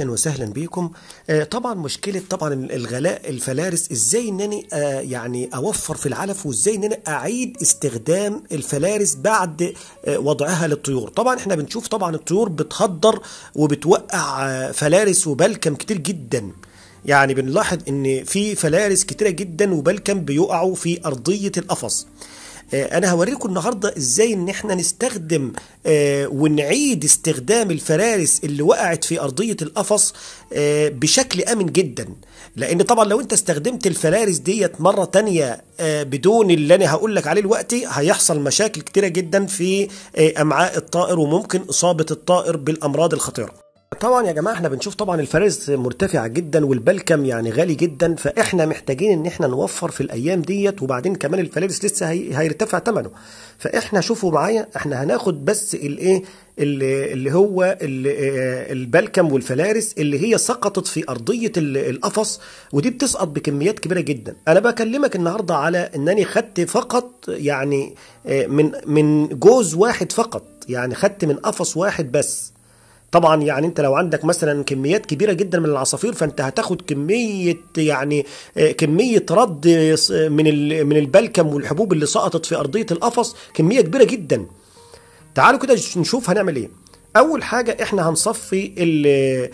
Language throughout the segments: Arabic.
اهلا وسهلا بيكم آه، طبعا مشكله طبعا الغلاء الفلارس ازاي ان انا آه، يعني اوفر في العلف وازاي ان انا اعيد استخدام الفلارس بعد آه، وضعها للطيور طبعا احنا بنشوف طبعا الطيور بتهدر وبتوقع فلارس وبلكم كتير جدا يعني بنلاحظ ان في فلارس كتيره جدا وبلكم بيقعوا في ارضيه القفص آه، انا هوريكم النهارده ازاي ان احنا نستخدم آه، ونعيد استخدام الفرارس اللي وقعت في ارضيه القفص آه، بشكل امن جدا لان طبعا لو انت استخدمت الفرارس ديت مره تانية بدون اللي انا هقول لك عليه دلوقتي هيحصل مشاكل كتيره جدا في امعاء الطائر وممكن اصابه الطائر بالامراض الخطيره طبعا يا جماعه احنا بنشوف طبعا الفرز مرتفعه جدا والبلكم يعني غالي جدا فاحنا محتاجين ان احنا نوفر في الايام ديت وبعدين كمان الفلابس لسه هي هيرتفع ثمنه فاحنا شوفوا معايا احنا هناخد بس الايه اللي هو آه، البلكم والفلارس اللي هي سقطت في ارضيه القفص ودي بتسقط بكميات كبيره جدا انا بكلمك النهارده على انني خدت فقط يعني آه، من من جوز واحد فقط يعني خدت من قفص واحد بس طبعا يعني انت لو عندك مثلا كميات كبيره جدا من العصافير فانت هتاخد كميه يعني آه، كميه رد آه، من من البلكم والحبوب اللي سقطت في ارضيه القفص كميه كبيره جدا تعالوا كده نشوف هنعمل ايه اول حاجه احنا هنصفي آه،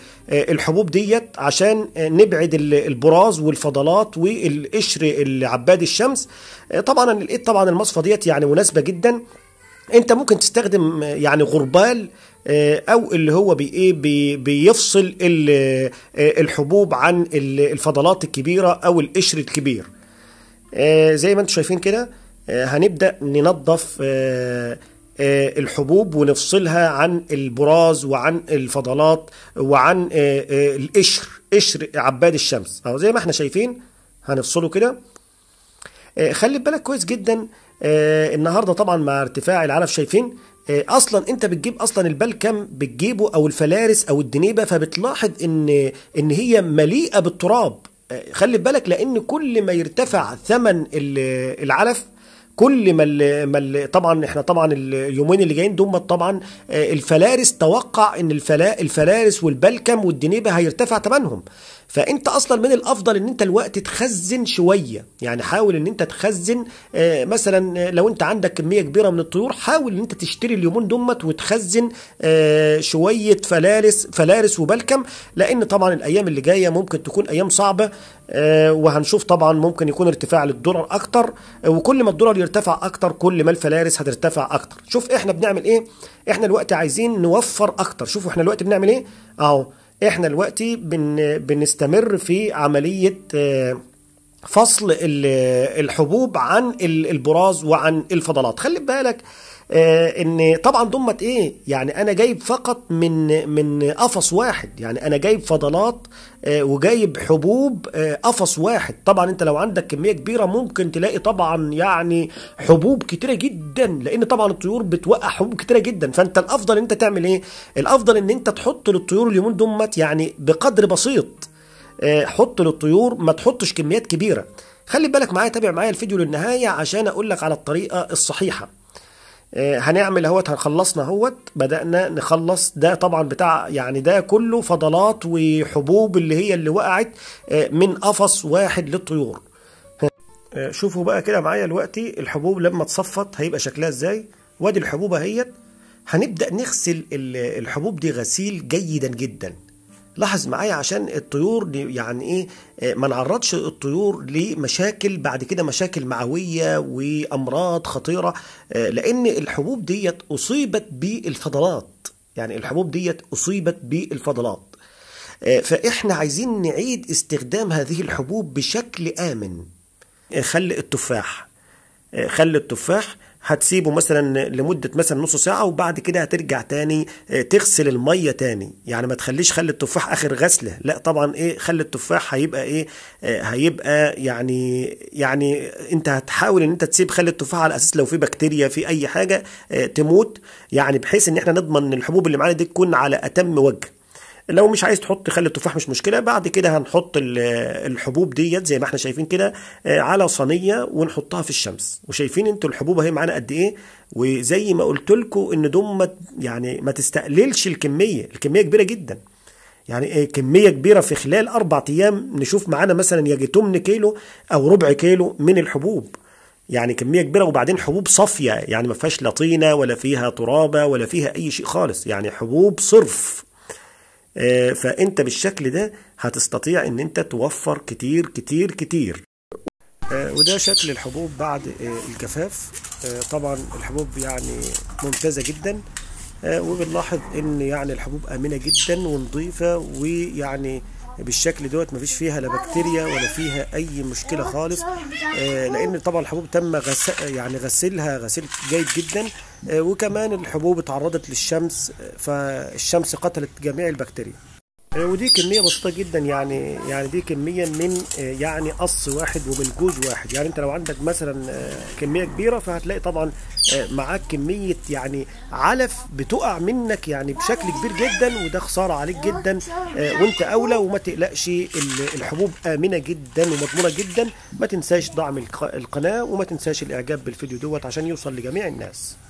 الحبوب ديت عشان نبعد البراز والفضلات والقشر اللي عباد الشمس طبعا لقيت طبعا المصفى ديت يعني مناسبه جدا انت ممكن تستخدم يعني غربال آه، او اللي هو بي ايه بي بيفصل آه، الحبوب عن الفضلات الكبيره او القشر الكبير آه، زي ما انتم شايفين كده هنبدا ننظف الحبوب ونفصلها عن البراز وعن الفضلات وعن القشر قشر عباد الشمس اهو زي ما احنا شايفين هنفصله كده خلي بالك كويس جدا آه، النهارده طبعا مع ارتفاع العلف شايفين آه، اصلا انت بتجيب اصلا البلكم بتجيبه او الفلارس او الدنيبه فبتلاحظ ان ان هي مليئه بالتراب آه، خلي بالك لان كل ما يرتفع ثمن العلف كل ما ما طبعا احنا طبعا اليومين اللي جايين دول طبعا آه، الفلارس توقع ان الفلا الفلارس والبلكم والدنيبه هيرتفع ثمنهم فانت اصلا من الافضل ان انت الوقت تخزن شويه يعني حاول ان انت تخزن آه، مثلا آه، لو انت عندك كميه كبيره من الطيور حاول ان انت تشتري اليومين دمت وتخزن شويه فلارس فلارس وبلكم لان طبعا الايام اللي جايه ممكن تكون ايام صعبه آه، وهنشوف طبعا ممكن يكون ارتفاع للدولار اكتر آه، وكل ما الدولار يرتفع اكتر كل ما الفلارس هترتفع اكتر شوف احنا بنعمل ايه احنا الوقت عايزين نوفر اكتر شوفوا احنا الوقت بنعمل ايه اهو احنا الوقت بن بنستمر في عمليه آه، فصل الحبوب عن البراز وعن الفضلات خلي بالك آه، ان طبعا ضمت ايه يعني انا جايب فقط من من قفص واحد يعني انا جايب فضلات آه، وجايب حبوب آه، قفص واحد طبعا انت لو عندك كميه كبيره ممكن تلاقي طبعا يعني حبوب كتيره جدا لان طبعا الطيور بتوقع حبوب كتيره جدا فانت الافضل انت تعمل ايه الافضل ان انت تحط للطيور اليومين دمت يعني بقدر بسيط حط للطيور ما تحطش كميات كبيره خلي بالك معايا تابع معايا الفيديو للنهايه عشان اقول لك على الطريقه الصحيحه آه، هنعمل اهوت هنخلصنا اهوت بدأنا نخلص ده طبعا بتاع يعني ده كله فضلات وحبوب اللي هي اللي وقعت آه، من قفص واحد للطيور آه، شوفوا بقى كده معايا دلوقتي الحبوب لما تصفت هيبقى شكلها ازاي وادي الحبوب اهيت هنبدأ نغسل الحبوب دي غسيل جيدا جدا لاحظ معايا عشان الطيور يعني ايه آه، ما نعرضش الطيور لمشاكل بعد كده مشاكل معويه وامراض خطيره آه، لان الحبوب ديت اصيبت بالفضلات يعني الحبوب ديت اصيبت بالفضلات آه، فاحنا عايزين نعيد استخدام هذه الحبوب بشكل امن خل التفاح خل التفاح هتسيبه مثلا لمده مثلا نص ساعه وبعد كده هترجع تاني آه، تغسل الميه تاني يعني ما تخليش خل التفاح اخر غسله لا طبعا ايه خل التفاح هيبقى ايه آه، هيبقى يعني يعني انت هتحاول ان انت تسيب خل التفاح على اساس لو في بكتيريا في اي حاجه آه، تموت يعني بحيث ان احنا نضمن الحبوب اللي معانا دي تكون على اتم وجه لو مش عايز تحط خل التفاح مش مشكله بعد كده هنحط الحبوب ديت زي ما احنا شايفين كده آه، على صينيه ونحطها في الشمس وشايفين انتوا الحبوب اهي معانا قد ايه وزي ما قلت لكم ان دوم يعني ما تستقللش الكميه الكميه كبيره جدا يعني ايه؟ كميه كبيره في خلال اربع ايام نشوف معانا مثلا يجي 8 كيلو او ربع كيلو من الحبوب يعني كميه كبيره وبعدين حبوب صافيه يعني ما فيهاش لا طينه ولا فيها ترابه ولا فيها اي شيء خالص يعني حبوب صرف آه، فانت بالشكل ده هتستطيع ان انت توفر كتير كتير كتير آه، وده شكل الحبوب بعد آه، الجفاف طبعا الحبوب يعني ممتازة جدا وبنلاحظ ان يعني الحبوب امنة جدا ونظيفة ويعني بالشكل دوت مفيش فيها لا بكتيريا ولا فيها اي مشكله خالص آه، لان طبعا الحبوب تم غس يعني غسلها غسيل جيد جدا آه، وكمان الحبوب اتعرضت للشمس آه، فالشمس قتلت جميع البكتيريا آه، ودي كمية بسيطة جدا يعني يعني دي كمية من آه، يعني قص واحد ومن جوز واحد يعني انت لو عندك مثلا آه، كمية كبيرة فهتلاقي طبعا معاك كمية يعني علف بتقع منك يعني بشكل كبير جدا وده خسارة عليك جدا وانت اولى وما تقلقش الحبوب امنة جدا ومضمونة جدا ما تنساش دعم القناة وما تنساش الاعجاب بالفيديو دوت عشان يوصل لجميع الناس